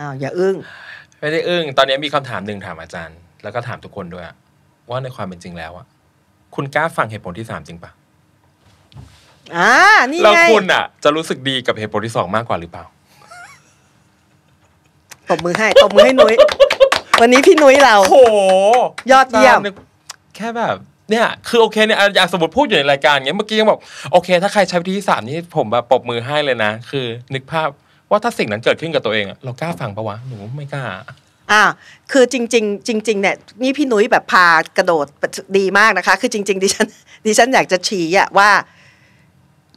Speaker 1: อ้าว อย่าอึ้ง
Speaker 2: ไม่ได้อึ้งตอนนี้มีคำถามหนึ่งถามอาจารย์ แล้วก็ถามทุกคนด้วยว่าในความเป็นจริงแล้วอะคุณกล้าฟังเหตุผลที่สามจริงปะอ่านี่ไงแล้วคุณอะจะรู้สึกดีกับเหตุผลที่สองมากกว่าหรือเปล่า
Speaker 1: ตบมือให้ตบมือให้นุ้ยวันนี้พี่นุ้ยเราโหยอดเยี่ยมแค่แบบเนี่ยค
Speaker 2: ือโอเคเนี่ยอยากสมมติพูดอยู่ในรายการเงี้ยเมื่อกี้ยังบอกโอเค ถ้าใครใช้วิธีสามนี้ผมแบบปรบมือให้เลยนะคือ นึกภาพว่าถ้าสิ่งนั้นเกิดขึ้นกับตัวเองเรากล้าฟังปะวะหนูไม่กล้า
Speaker 1: อ่าคือจริงจริงจริงเนี่ยนี่พี่นุ้ยแบบพากระโดดดีมากนะคะ คือจริงๆ ดิฉันดิฉันอยากจะชี้อะว่า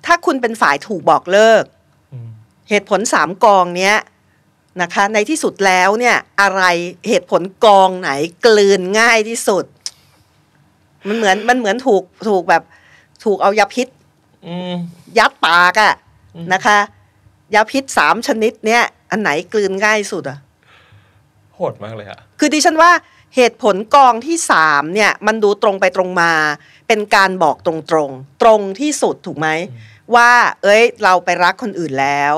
Speaker 1: ถ้าคุณเป็นฝ่ายถูกบอกเลิกเหตุผลสามกองเนี้ยนะคะ ในที่สุดแล้วเนี่ย อะไรเหตุผลกองไหน กลืนง่ายที่สุด มันเหมือนมันเหมือนถูกถูกแบบถูกเอายาพิษยัดปากอะนะคะยาพิษสามชนิดเนี่ย อันไหนกลืนง่ายสุดอะโหดมากเลยอะคือดิฉันว่าเหตุผลกองที่สามเนี่ย มันดูตรงไปตรงมา เป็นการบอกตรงๆตตรงที่สุดถูกไหมว่า เอ้ยเราไปรักคนอื่นแล้ว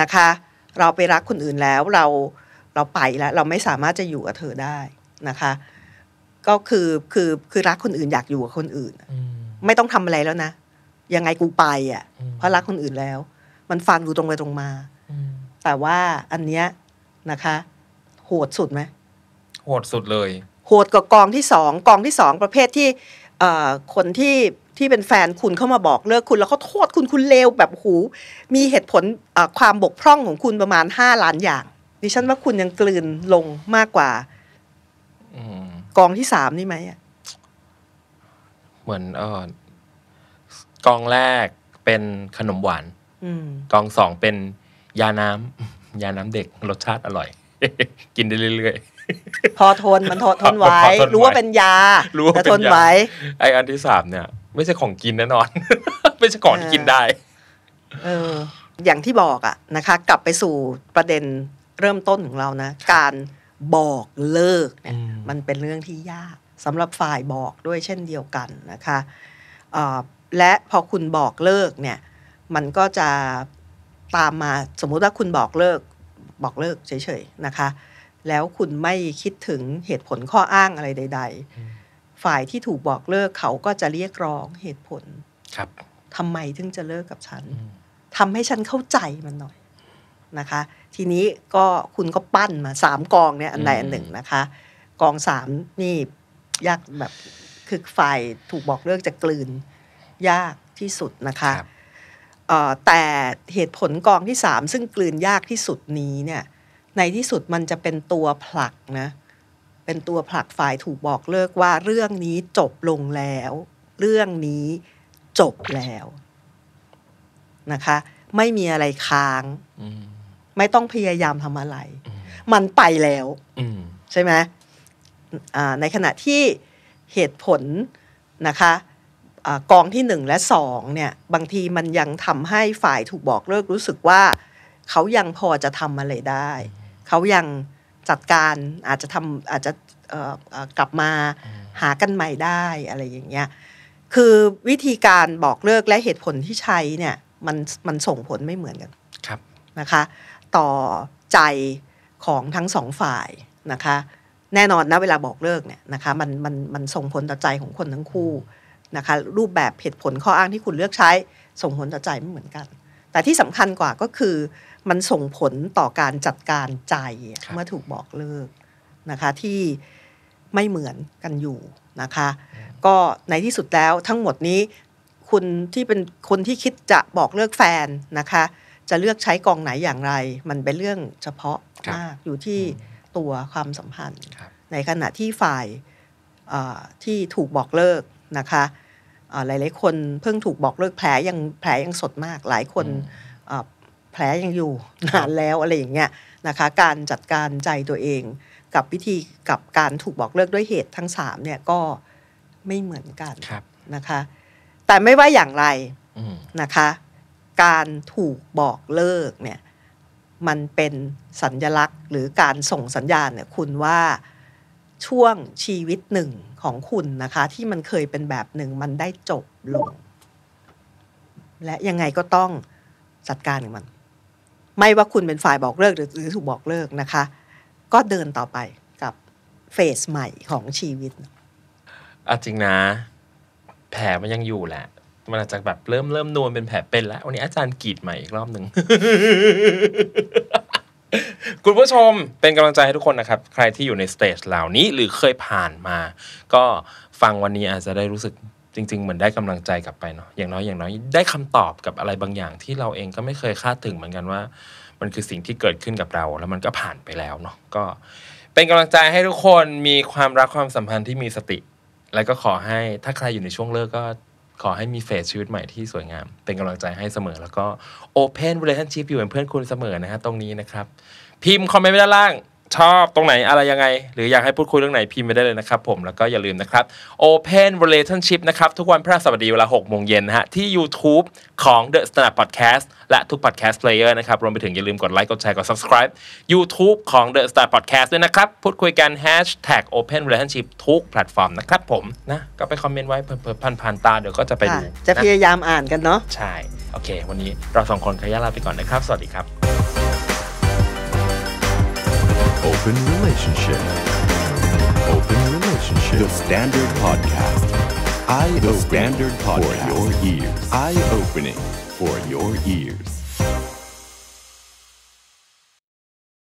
Speaker 1: นะคะ เราไปรักคนอื่นแล้วเราเราไปแล้ว เราไม่สามารถจะอยู่กับเธอได้นะคะ ก็คือคือคือรักคนอื่นอยากอยู่กับคนอื่น ไม่ต้องทำอะไรแล้วนะยังไงกูไปอ่ะเพราะรักคนอื่นแล้วมันฟังดูตรง ไปตรงมา แต่ว่าอันเนี้ยนะคะ โหดสุดไหม
Speaker 2: โหดสุดเลย
Speaker 1: โหดกว่ากองที่สองกองที่สอง ประเภทที่คนที่ที่เป็นแฟนคุณเข้ามาบอกเลิกคุณ แล้วเขาโทษคุณคุณเลวแบบหูมีเหตุผลความบกพร่องของคุณประมาณห้าล้านอย่าง ดิฉันว่าคุณยังกลืนลงมากกว่ากองที่สามนี่ไหม
Speaker 2: เหมือนเออกองแรกเป็นขนมหวานกองสองเป็นยาน้ำยาน้ำเด็กรสชาติอร่อยกินได้เรื่อย
Speaker 1: ๆพอทนมันทนทนไหวรู้ว่าเป็นยาแต่ทนไหว
Speaker 2: ไออันที่สามเนี่ย ไม่ใช่ของกินแน่นอนไม่ใช่ของที่กินได้
Speaker 1: เอออย่างที่บอกอะนะคะ กลับไปสู่ประเด็นเริ่มต้นของเรานะ การบอกเลิกเนี่ยมันเป็นเรื่องที่ยากสำหรับฝ่ายบอกด้วยเช่นเดียวกันนะคะและพอคุณบอกเลิกเนี่ยมันก็จะตามมาสมมุติว่าคุณบอกเลิกบอกเลิกเฉยๆนะคะ แล้วคุณไม่คิดถึงเหตุผลข้ออ้างอะไรใด ๆ ฝ่ายที่ถูกบอกเลิกเขาก็จะเรียกร้องเหตุผลครับทำไมถึงจะเลิกกับฉันทำให้ฉันเข้าใจมันหน่อยนะคะ ทีนี้ก็คุณก็ปั้นมาสามกองเนี่ยอันใดอันหนึ่งนะคะ กองสามนี่ยากแบบคือฝ่ายถูกบอกเลิกจะกลืน ยากที่สุดนะคะคแต่เหตุผลกองที่สามซึ่งกลืนยากที่สุดนี้เนี่ย ในที่สุดมันจะเป็นตัวผลักนะเป็นตัวผลักฝ่ายถูกบอกเลิกว่า เรื่องนี้จบลงแล้ว เรื่องนี้จบแล้วนะคะไม่มีอะไรค้างไม่ต้องพยายามทำอะไร มันไปแล้วใช่ไหมในขณะที่เหตุผลนะคะกองที่1และ2เนี่ย บางที มันยังทำให้ฝ่ายถูกบอกเลิกรู้สึกว่าเขายังพอจะทำอะไรได้เขายังจัดการอาจจะทำอาจจะกลับมาหากันใหม่ได้อะไรอย่างเงี้ยคือวิธีการบอกเลิกและเหตุผลที่ใช้เนี่ยมันมันส่งผลไม่เหมือนกันครับนะคะต่อใจของทั้งสองฝ่ายนะคะแน่นอนนะเวลาบอกเลิกเนี่ยนะคะมันมันมันส่งผลต่อใจของคนทั้งคู่นะคะรูปแบบเหตุผลข้ออ้างที่คุณเลือกใช้ ส่งผลต่อใจไม่เหมือนกัน แต่ที่สำคัญกว่าก็คือ มันส่งผลต่อการจัดการใจเมื่อถูกบอกเลิกนะคะที่ไม่เหมือนกันอยู่นะคะก็ในที่สุดแล้วทั้งหมดนี้ คุณที่เป็นคนที่คิดจะบอกเลิกแฟนนะคะจะเลือกใช้กองไหนอย่างไร มันเป็นเรื่องเฉพาะมากอยู่ที่ตัวความสัมพันธ์ในขณะที่ฝ่ายที่ถูกบอกเลิกนะคะหลายๆคนเพิ่งถูกบอกเลิกแผลยังแผลยังสดมาก หลายคนแผลยังอยู่ นานแล้ว อะไรอย่างเงี้ยนะคะการจัดการใจตัวเอง กับวิธีกับการถูกบอกเลิก ด้วยเหตุทั้งสามเนี่ยก็ไม่เหมือนกันนะคะแต่ไม่ว่าอย่างไรนะคะการถูกบอกเลิกเนี่ยมันเป็นสัญญลักษณ์หรือการส่งสัญญาณเนี่ยคุณว่าช่วงชีวิตหนึ่งของคุณนะคะที่มันเคยเป็นแบบหนึ่งมันได้จบลง และยังไงก็ต้องจัดการกับมัน ไม่ว่าคุณเป็นฝ่ายบอกเลิกหรือหรือถูกบอกเลิกนะคะ ก็เดินต่อไปกับเฟสใหม่ของชีวิต
Speaker 2: อาจริงนะแผลมันยังอยู่แหละ มันอาจจะแบบเริ่มเริ่มนวลเป็นแผลเป็นแล้ววันนี้อาจารย์กรีดใหม่อีกรอบหนึ่งคุณผู้ชมเป็นกำลังใจให้ทุกคนนะครับ ใครที่อยู่ในสเตจเหล่านี้หรือเคยผ่านมา ก็ฟังวันนี้อาจจะได้รู้สึกจริงๆ เหมือนได้กำลังใจกลับไป เนาะอย่างน้อยอย่างน้อยได้คำตอบกับอะไรบางอย่าง ที่เราเองก็ไม่เคยคาดถึงเหมือนกันว่า มันคือสิ่งที่เกิดขึ้นกับเราแล้วมันก็ผ่านไปแล้วเนาะก็ เป็นกำลังใจให้ทุกคนมีความรักความสัมพันธ์ที่มีสติ แล้วก็ขอให้ถ้าใครอยู่ในช่วงเลิกก็ขอให้มีเฟสชีวิตใหม่ที่สวยงามเป็นกำลังใจให้เสมอ แล้วก็โอเพนเร a t i o นชีพอยู่เป็นเพื่อนคุณเสมอนะฮะตรงนี้นะครับพิมพ์คอมเมนต์ไว้ด้านล่างชอบตรงไหนอะไรยังไง หรืออยากให้พูดคุยเรื่องไหนพิมพ์ไปได้เลยนะครับผมแล้วก็อย่าลืมนะครับ Open Relationship นะครับทุกวันพฤหัสดีเวลา6โมงเย็นนะฮะที่ YouTube ของ The Standard Podcast และทุก Podcast Player นะครับ รวมไปถึงอย่าลืมกดไลค์กดแชร์ กด Subscribe YouTube ของ The Standard Podcast ด้วยนะครับ พูดคุยกัน Hashtag Open Relationship ทุกแพลตฟอร์มนะครับผมนะก็ไปคอมเมนต์ไว้เพิ่มๆผ่านๆตาเดี๋ยวก็จะไปดูจะพยาย
Speaker 1: ามอ่านกันเนาะใช่โอเค ว
Speaker 2: ันนี้เราสองคนขยันลาไปก่อนนะครับสวัสดีครับ
Speaker 1: Open Relationship. Open Relationship. The Standard Podcast. I The Standard Podcast. For your ears. Eye opening for your ears.